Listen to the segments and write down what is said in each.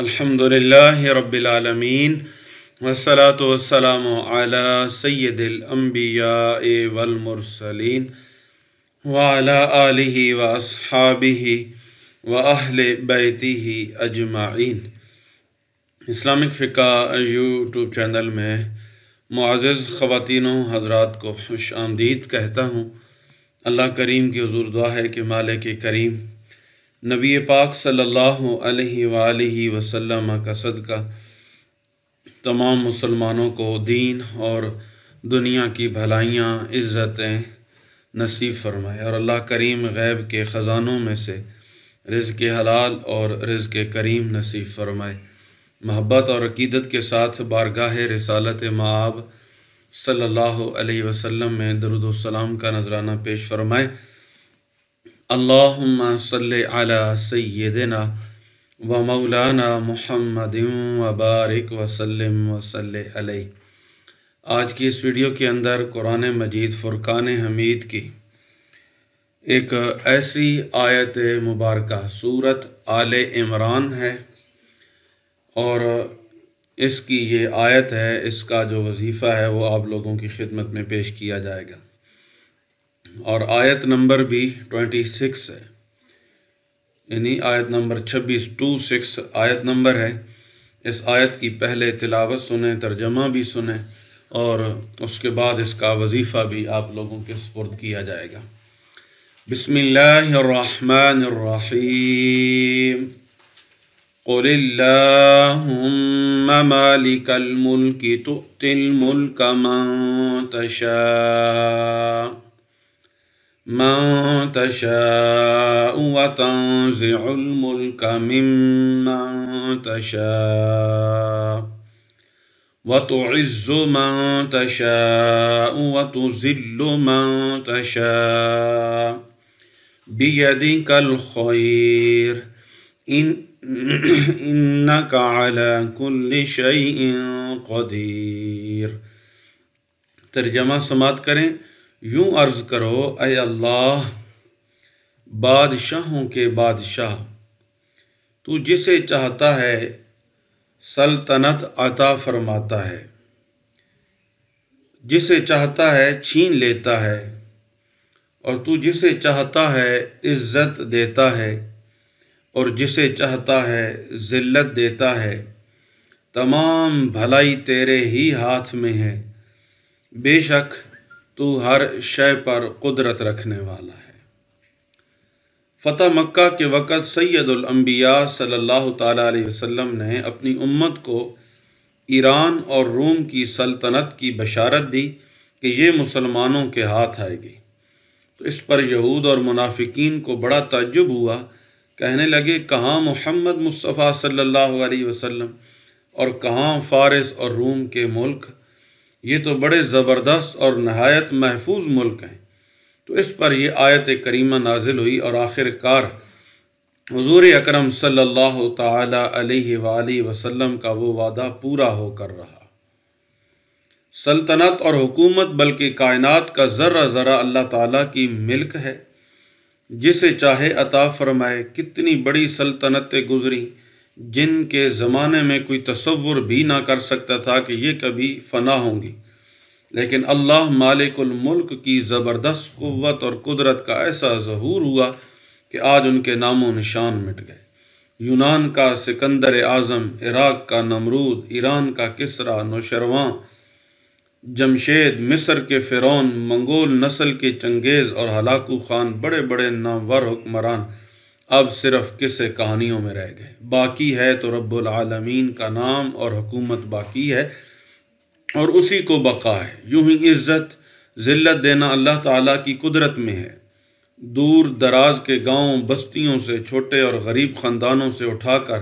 الحمد للہ رب العالمین والصلاة والسلام على سید الانبیاء والمرسلین وعلى آلہ واصحابہ واہل بیتہ اجمعین اسلامک فقہ یوٹیوب چینل میں معزز خواتین و حضرات کو خوش آمدید کہتا ہوں اللہ کریم کی حضور دعا ہے کہ مالک کریم نبی پاک صلی اللہ علیہ وآلہ وسلم کا صدقہ تمام مسلمانوں کو دین اور دنیا کی بھلائیاں عزتیں نصیب فرمائے اور اللہ کریم غیب کے خزانوں میں سے رزق حلال اور رزق کریم نصیب فرمائے محبت اور عقیدت کے ساتھ بارگاہ رسالت معاب صلی اللہ علیہ وسلم میں و السلام کا نذرانہ پیش فرمائے اللہم صلی علی سیدنا و مولانا محمد و بارک وسلم وسل علیہ آج کی اس ویڈیو کے اندر قرآن مجید فرقان حمید کی ایک ایسی آیت مبارکہ صورت آل عمران ہے اور اس کی یہ آیت ہے اس کا جو وظیفہ ہے وہ آپ لوگوں کی خدمت میں پیش کیا جائے گا اور آیت نمبر بھی ٹوئنٹی سکس ہے یعنی آیت نمبر چھبیس ٹو سکس آیت نمبر ہے اس آیت کی پہلے تلاوت سنیں ترجمہ بھی سنیں اور اس کے بعد اس کا وظیفہ بھی آپ لوگوں کے سپرد کیا جائے گا بسم اللہ الرحمن الرحیم قل تؤتی الملک من تشاہ من تشاء وتنزع الملك ممن تشاء وتعز من تشاء وتذل من تشاء بيدك الخير إن إنك على كل شيء قدير ترجمة سمات کریں یوں عرض کرو اے اللہ بادشاہوں کے بادشاہ تو جسے چاہتا ہے سلطنت عطا فرماتا ہے جسے چاہتا ہے چھین لیتا ہے اور تو جسے چاہتا ہے عزت دیتا ہے اور جسے چاہتا ہے ذلت دیتا ہے تمام بھلائی تیرے ہی ہاتھ میں ہے بے شک تو ہر شے پر قدرت رکھنے والا ہے فتح مکہ کے وقت سید الانبیاء صلی اللہ تعالیٰ علیہ وسلم نے اپنی امت کو ایران اور روم کی سلطنت کی بشارت دی کہ یہ مسلمانوں کے ہاتھ آئے گی تو اس پر یہود اور منافقین کو بڑا تعجب ہوا کہنے لگے کہاں محمد مصطفیٰ صلی اللہ علیہ وسلم اور کہاں فارس اور روم کے ملک یہ تو بڑے زبردست اور نہایت محفوظ ملک ہیں تو اس پر یہ آیت کریمہ نازل ہوئی اور آخر کار حضور اکرم صلی اللہ تعالی علیہ وآلہ وسلم کا وہ وعدہ پورا ہو کر رہا سلطنت اور حکومت بلکہ کائنات کا ذرہ ذرہ اللہ تعالیٰ کی ملک ہے جسے چاہے عطا فرمائے کتنی بڑی سلطنتیں گزری جن کے زمانے میں کوئی تصور بھی نہ کر سکتا تھا کہ یہ کبھی فنا ہوں گی لیکن اللہ مالک الملک کی زبردست قوت اور قدرت کا ایسا ظہور ہوا کہ آج ان کے نام و نشان مٹ گئے یونان کا سکندر اعظم عراق کا نمرود ایران کا کسرا نوشرواں جمشید مصر کے فرعون منگول نسل کے چنگیز اور ہلاکو خان بڑے بڑے نامور حکمران اب صرف کسے کہانیوں میں رہ گئے باقی ہے تو رب العالمین کا نام اور حکومت باقی ہے اور اسی کو بقا ہے یوں ہی عزت ذلت دینا اللہ تعالیٰ کی قدرت میں ہے دور دراز کے گاؤں بستیوں سے چھوٹے اور غریب خاندانوں سے اٹھا کر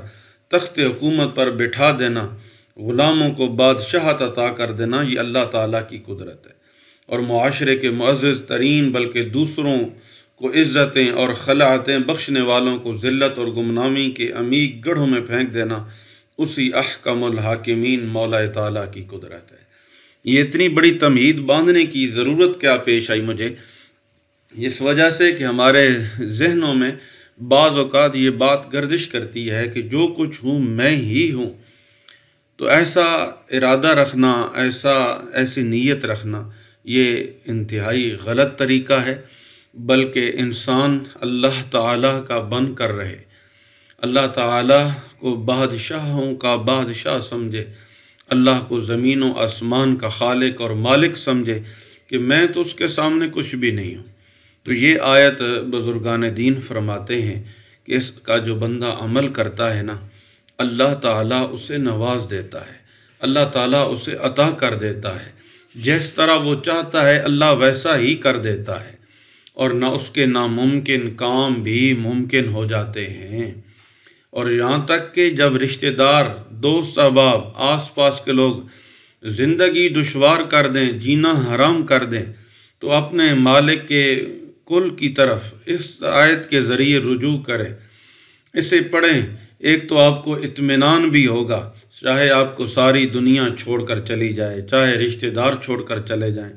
تخت حکومت پر بٹھا دینا غلاموں کو بادشاہ تطا کر دینا یہ اللہ تعالیٰ کی قدرت ہے اور معاشرے کے معزز ترین بلکہ دوسروں کو عزتیں اور خلعتیں بخشنے والوں کو ذلت اور گمنامی کے عمی گڑھوں میں پھینک دینا اسی احکم الحاکمین مولا تعالیٰ کی قدرت ہے یہ اتنی بڑی تمہید باندھنے کی ضرورت کیا پیش آئی مجھے اس وجہ سے کہ ہمارے ذہنوں میں بعض اوقات یہ بات گردش کرتی ہے کہ جو کچھ ہوں میں ہی ہوں تو ایسا ارادہ رکھنا ایسا ایسی نیت رکھنا یہ انتہائی غلط طریقہ ہے بلکہ انسان اللہ تعالیٰ کا بن کر رہے اللہ تعالیٰ کو بادشاہوں کا بادشاہ سمجھے اللہ کو زمین و آسمان کا خالق اور مالک سمجھے کہ میں تو اس کے سامنے کچھ بھی نہیں ہوں تو یہ آیت بزرگان دین فرماتے ہیں کہ اس کا جو بندہ عمل کرتا ہے نا اللہ تعالیٰ اسے نواز دیتا ہے اللہ تعالیٰ اسے عطا کر دیتا ہے جس طرح وہ چاہتا ہے اللہ ویسا ہی کر دیتا ہے اور نہ اس کے ناممکن کام بھی ممکن ہو جاتے ہیں اور یہاں تک کہ جب رشتہ دار دوست احباب آس پاس کے لوگ زندگی دشوار کر دیں جینا حرام کر دیں تو اپنے مالک کے کل کی طرف اس آیت کے ذریعے رجوع کریں اسے پڑھیں ایک تو آپ کو اطمینان بھی ہوگا چاہے آپ کو ساری دنیا چھوڑ کر چلی جائے چاہے رشتہ دار چھوڑ کر چلے جائیں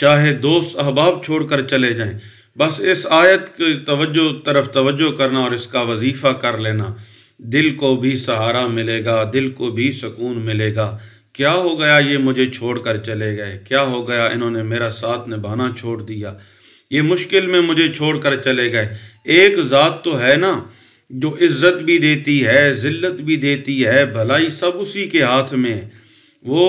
چاہے دوست احباب چھوڑ کر چلے جائیں بس اس آیت کی توجہ طرف توجہ کرنا اور اس کا وظیفہ کر لینا دل کو بھی سہارا ملے گا دل کو بھی سکون ملے گا کیا ہو گیا یہ مجھے چھوڑ کر چلے گئے کیا ہو گیا انہوں نے میرا ساتھ نبھانا چھوڑ دیا یہ مشکل میں مجھے چھوڑ کر چلے گئے ایک ذات تو ہے نا جو عزت بھی دیتی ہے ذلت بھی دیتی ہے بھلائی سب اسی کے ہاتھ میں وہ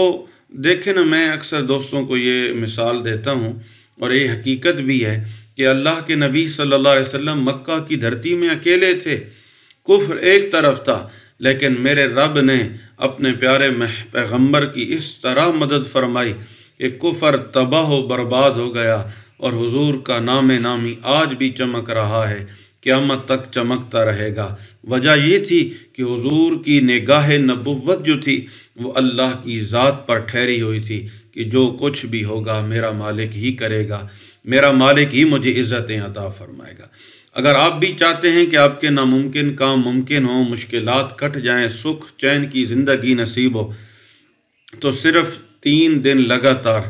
دیکھیں نا میں اکثر دوستوں کو یہ مثال دیتا ہوں اور یہ حقیقت بھی ہے کہ اللہ کے نبی صلی اللہ علیہ وسلم مکہ کی دھرتی میں اکیلے تھے کفر ایک طرف تھا لیکن میرے رب نے اپنے پیارے پیغمبر کی اس طرح مدد فرمائی کہ کفر تباہ و برباد ہو گیا اور حضور کا نام نامی آج بھی چمک رہا ہے قیامت تک چمکتا رہے گا وجہ یہ تھی کہ حضور کی نگاہ نبوت جو تھی وہ اللہ کی ذات پر ٹھہری ہوئی تھی کہ جو کچھ بھی ہوگا میرا مالک ہی کرے گا میرا مالک ہی مجھے عزتیں عطا فرمائے گا اگر آپ بھی چاہتے ہیں کہ آپ کے ناممکن کام ممکن ہوں مشکلات کٹ جائیں سکھ چین کی زندگی نصیب ہو تو صرف تین دن لگاتار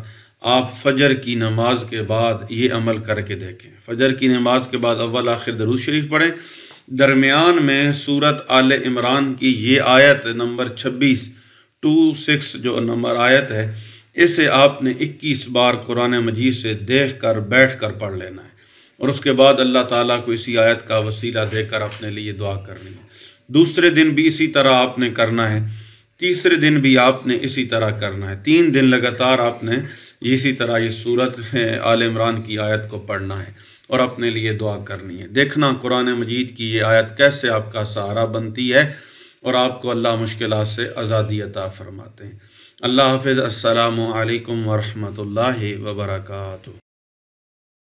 آپ فجر کی نماز کے بعد یہ عمل کر کے دیکھیں فجر کی نماز کے بعد اول آخر درود شریف پڑھیں درمیان میں صورت آل عمران کی یہ آیت نمبر چھبیس ٹو سکس جو نمبر آیت ہے اسے آپ نے اکیس بار قرآن مجید سے دیکھ کر بیٹھ کر پڑھ لینا ہے اور اس کے بعد اللہ تعالیٰ کو اسی آیت کا وسیلہ دے کر اپنے لیے دعا کرنی ہے دوسرے دن بھی اسی طرح آپ نے کرنا ہے تیسرے دن بھی آپ نے اسی طرح کرنا ہے تین دن لگاتار آپ نے اسی طرح یہ صورت آل عمران کی آیت کو پڑھنا ہے اور اپنے لیے دعا کرنی ہے دیکھنا قرآن مجید کی یہ آیت کیسے آپ کا سہارا بنتی ہے اور آپ کو اللہ مشکلات سے آزادی عطا فرماتے ہیں اللہ حافظ السلام علیکم ورحمۃ اللہ وبرکاتہ